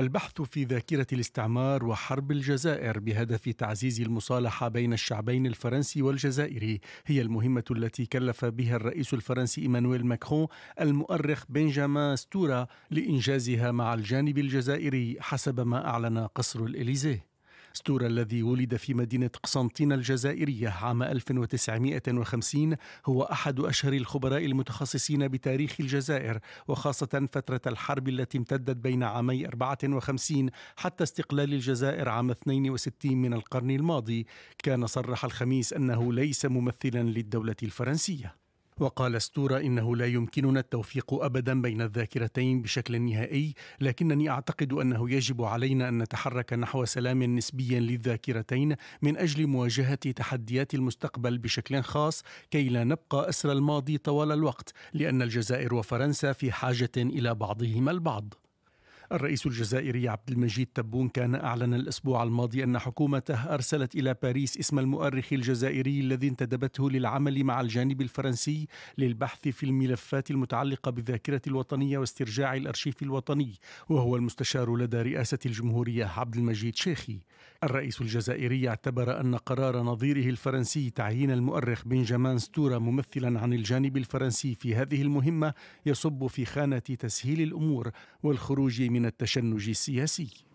البحث في ذاكره الاستعمار وحرب الجزائر بهدف تعزيز المصالحه بين الشعبين الفرنسي والجزائري هي المهمه التي كلف بها الرئيس الفرنسي ايمانويل ماكرون المؤرخ بنجامان ستورا لانجازها مع الجانب الجزائري حسب ما اعلن قصر الاليزيه ستور الذي ولد في مدينة قسنطينة الجزائرية عام 1950 هو أحد أشهر الخبراء المتخصصين بتاريخ الجزائر وخاصة فترة الحرب التي امتدت بين عامي 54 حتى استقلال الجزائر عام 62 من القرن الماضي كان صرح الخميس أنه ليس ممثلا للدولة الفرنسية وقال استورا انه لا يمكننا التوفيق ابدا بين الذاكرتين بشكل نهائي لكنني اعتقد انه يجب علينا ان نتحرك نحو سلام نسبي للذاكرتين من اجل مواجهه تحديات المستقبل بشكل خاص كي لا نبقى اسر الماضي طوال الوقت لان الجزائر وفرنسا في حاجه الى بعضهما البعض الرئيس الجزائري عبد المجيد تبون كان أعلن الأسبوع الماضي أن حكومته أرسلت إلى باريس اسم المؤرخ الجزائري الذي انتدبته للعمل مع الجانب الفرنسي للبحث في الملفات المتعلقة بالذاكرة الوطنية واسترجاع الأرشيف الوطني وهو المستشار لدى رئاسة الجمهورية عبد المجيد شيخي الرئيس الجزائري اعتبر أن قرار نظيره الفرنسي تعيين المؤرخ بنجامان ستورا ممثلا عن الجانب الفرنسي في هذه المهمة يصب في خانة تسهيل الأمور والخروج من التشنج السياسي